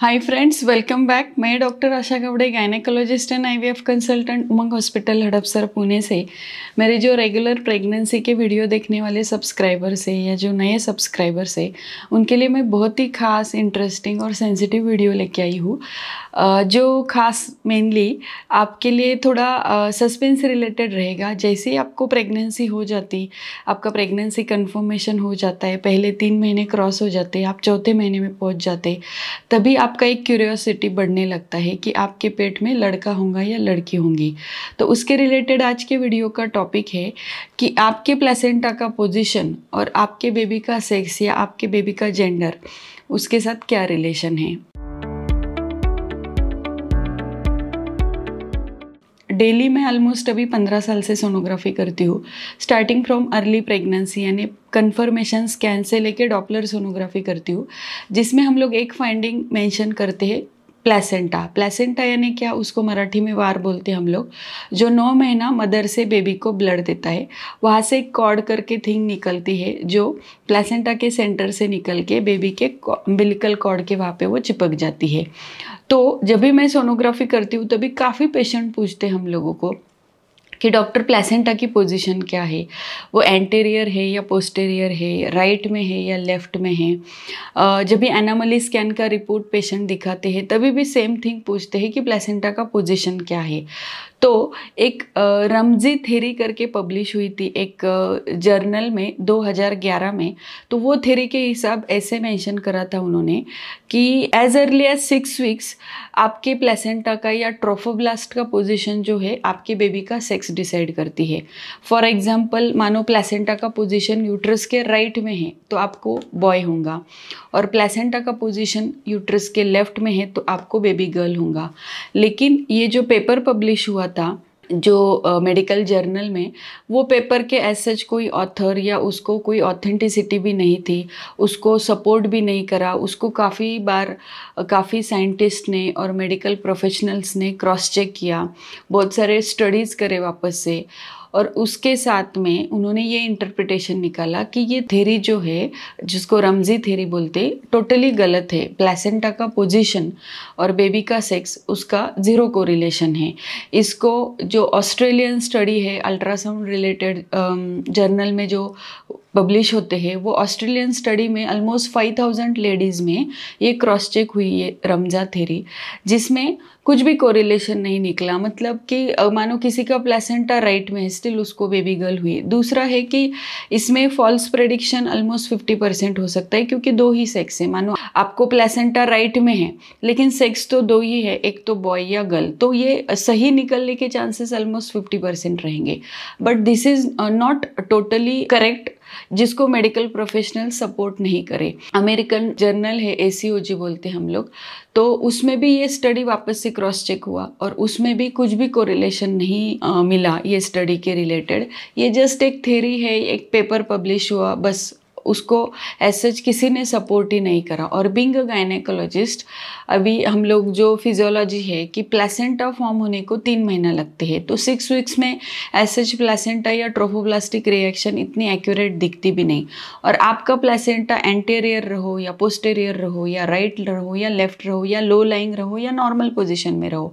हाय friends welcome back मैं doctor Asha Gawde gynaecologist and IVF consultant Umang hospital Hadapsar Pune से मेरे जो रेगुलर प्रेगनेंसी के वीडियो देखने वाले सब्सक्राइबर्स है या जो नए सब्सक्राइबर्स है उनके लिए मैं बहुत ही खास इंटरेस्टिंग और सेंसिटिव वीडियो लेके आई हूँ जो खास मेनली आपके लिए थोड़ा सस्पेंस रिलेटेड रहेगा जैसे ही आपको प्रेगनेंसी हो जाती आपका प्रेगनेंसी कन्फर्मेशन हो जाता है पहले तीन महीने क्रॉस हो जाते आप चौथे महीने में पहुँच जाते तभी आप आपका एक क्यूरियोसिटी बढ़ने लगता है कि आपके पेट में लड़का होगा या लड़की होंगी तो उसके रिलेटेड आज के वीडियो का टॉपिक है कि आपके प्लेसेंटा का पोजीशन और आपके बेबी का सेक्स या आपके बेबी का जेंडर उसके साथ क्या रिलेशन है डेली मैं ऑलमोस्ट अभी पंद्रह साल से सोनोग्राफी करती हूँ स्टार्टिंग फ्रॉम अर्ली प्रेगनेंसी यानी कन्फर्मेशन स्कैन से लेके डॉपलर सोनोग्राफी करती हूँ जिसमें हम लोग एक फाइंडिंग मेंशन करते हैं प्लेसेंटा प्लेसेंटा यानी क्या उसको मराठी में वार बोलते हैं हम लोग जो नौ महीना मदर से बेबी को ब्लड देता है वहाँ से एक कॉर्ड करके थिंग निकलती है जो प्लेसेंटा के सेंटर से निकल के बेबी के बिलिकल कॉर्ड के वहाँ पे वो चिपक जाती है तो जब भी मैं सोनोग्राफी करती हूँ तभी काफ़ी पेशेंट पूछते हैं हम लोगों को कि डॉक्टर प्लेसेंटा की पोजीशन क्या है वो एंटेरियर है या पोस्टेरियर है राइट में है या लेफ्ट में है जब भी एनामली स्कैन का रिपोर्ट पेशेंट दिखाते हैं तभी भी सेम थिंग पूछते हैं कि प्लेसेंटा का पोजीशन क्या है तो एक रमजी थेरी करके पब्लिश हुई थी एक जर्नल में 2011 में तो वो थेरी के हिसाब ऐसे मेंशन करा था उन्होंने कि as early as six weeks आपके प्लेसेंटा का या ट्रोफोब्लास्ट का पोजीशन जो है आपके बेबी का सेक्स सेक्स डिसाइड करती है फॉर एग्जाम्पल मानो प्लेसेंटा का पोजीशन यूट्रस के राइट में है तो आपको बॉय होगा और प्लेसेंटा का पोजीशन यूट्रस के लेफ्ट में है तो आपको बेबी गर्ल होगा लेकिन ये जो पेपर पब्लिश हुआ था जो मेडिकल uh, जर्नल में वो पेपर के एस सच कोई ऑथर या उसको कोई ऑथेंटिसिटी भी नहीं थी उसको सपोर्ट भी नहीं करा उसको काफ़ी बार काफ़ी साइंटिस्ट ने और मेडिकल प्रोफेशनल्स ने क्रॉस चेक किया बहुत सारे स्टडीज़ करे वापस से और उसके साथ में उन्होंने ये इंटरप्रिटेशन निकाला कि ये थेरी जो है जिसको रमजी थेरी बोलते टोटली गलत है प्लेसेंटा का पोजीशन और बेबी का सेक्स उसका ज़ीरो कोरिलेशन है इसको जो जो ऑस्ट्रेलियन स्टडी है अल्ट्रासाउंड रिलेटेड जर्नल में जो पब्लिश होते हैं वो ऑस्ट्रेलियन स्टडी में ऑलमोस्ट फाइव थाउजेंड लेडीज़ में ये क्रॉस चेक हुई है रमजा थेरी जिसमें कुछ भी कोरिलेशन नहीं निकला मतलब कि मानो किसी का प्लेसेंटा राइट में है स्टिल उसको बेबी गर्ल हुई दूसरा है कि इसमें false prediction almost fifty percent हो सकता है क्योंकि दो ही सेक्स है मानो आपको प्लेसेंटा राइट में है लेकिन सेक्स तो दो ही है एक तो बॉय या गर्ल तो ये सही निकलने के चांसेस ऑलमोस्ट फिफ्टी रहेंगे but this is not totally correct जिसको मेडिकल प्रोफेशनल सपोर्ट नहीं करे अमेरिकन जर्नल है ए बोलते हैं हम लोग तो उसमें भी ये स्टडी वापस से क्रॉस चेक हुआ और उसमें भी कुछ भी कोरिलेशन नहीं आ, मिला ये स्टडी के रिलेटेड ये जस्ट एक थेरी है एक पेपर पब्लिश हुआ बस उसको एज सच किसी ने सपोर्ट ही नहीं करा और बिंग अ गायनेकोलॉजिस्ट अभी हम लोग जो फिजियोलॉजी है कि प्लेसेंटा फॉर्म होने को तीन महीना लगते हैं तो सिक्स वीक्स में एज सच प्लेसेंटा या ट्रोफोब्लास्टिक रिएक्शन इतनी एक्यूरेट दिखती भी नहीं और आपका प्लेसेंटा एंटेरियर रहो या पोस्टेरियर रहो या राइट रहो या लेफ्ट रहो या लो लाइंग रहो या नॉर्मल पोजिशन में रहो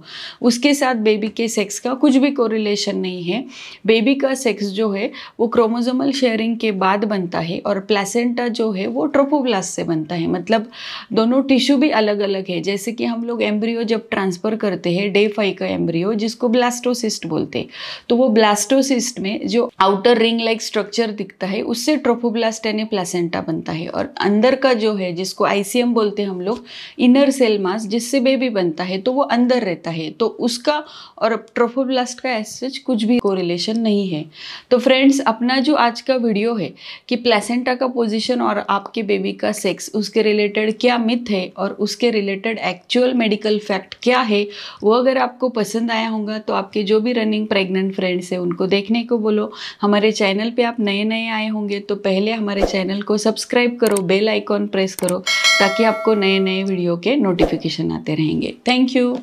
उसके साथ बेबी के सेक्स का कुछ भी कोरिलेशन नहीं है बेबी का सेक्स जो है वो क्रोमोजोमल शेयरिंग के बाद बनता है और प्लेस प्लेसेंटा जो है वो ट्रोपोब्लास्ट से बनता है मतलब दोनों टिश्यू भी अलग अलग है जैसे कि हम लोग एम्ब्रियो जब ट्रांसफ़र करते हैं डे फाइव का एम्ब्रियो जिसको ब्लास्टोसिस्ट बोलते हैं तो वो ब्लास्टोसिस्ट में जो आउटर रिंग लाइक स्ट्रक्चर दिखता है उससे ट्रोपोब्लास्ट यानी प्लेसेंटा बनता है और अंदर का जो है जिसको आईसीएम बोलते हैं हम लोग इनर सेल मास जिससे बेबी बनता है तो वो अंदर रहता है तो उसका और ट्रोफोब्लास्ट का ऐसे कुछ भी कोरिलेशन नहीं है तो फ्रेंड्स अपना जो आज का वीडियो है कि प्लेसेंटा का का पोजीशन और आपके बेबी का सेक्स उसके रिलेटेड क्या मिथ है और उसके रिलेटेड एक्चुअल मेडिकल फैक्ट क्या है वो अगर आपको पसंद आया होगा तो आपके जो भी रनिंग प्रेग्नेंट फ्रेंड्स हैं उनको देखने को बोलो हमारे चैनल पे आप नए नए आए होंगे तो पहले हमारे चैनल को सब्सक्राइब करो बेल आइकॉन प्रेस करो ताकि आपको नए नए वीडियो के नोटिफिकेशन आते रहेंगे थैंक यू